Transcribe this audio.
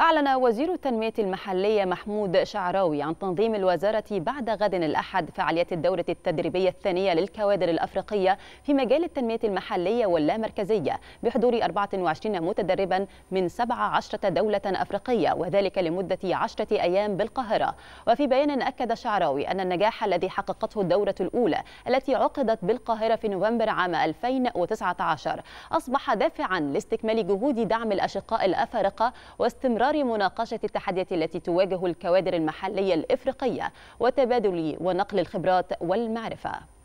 أعلن وزير التنمية المحلية محمود شعراوي عن تنظيم الوزارة بعد غد الأحد فعاليات الدورة التدريبية الثانية للكوادر الأفريقية في مجال التنمية المحلية واللامركزية بحضور 24 متدربا من 17 دولة أفريقية وذلك لمدة 10 أيام بالقاهرة وفي بيان أكد شعراوي أن النجاح الذي حققته الدورة الأولى التي عقدت بالقاهرة في نوفمبر عام 2019 أصبح دافعا لاستكمال جهود دعم الأشقاء الأفارقة واستمرار إطار مناقشة التحديات التي تواجه الكوادر المحلية الإفريقية وتبادل ونقل الخبرات والمعرفة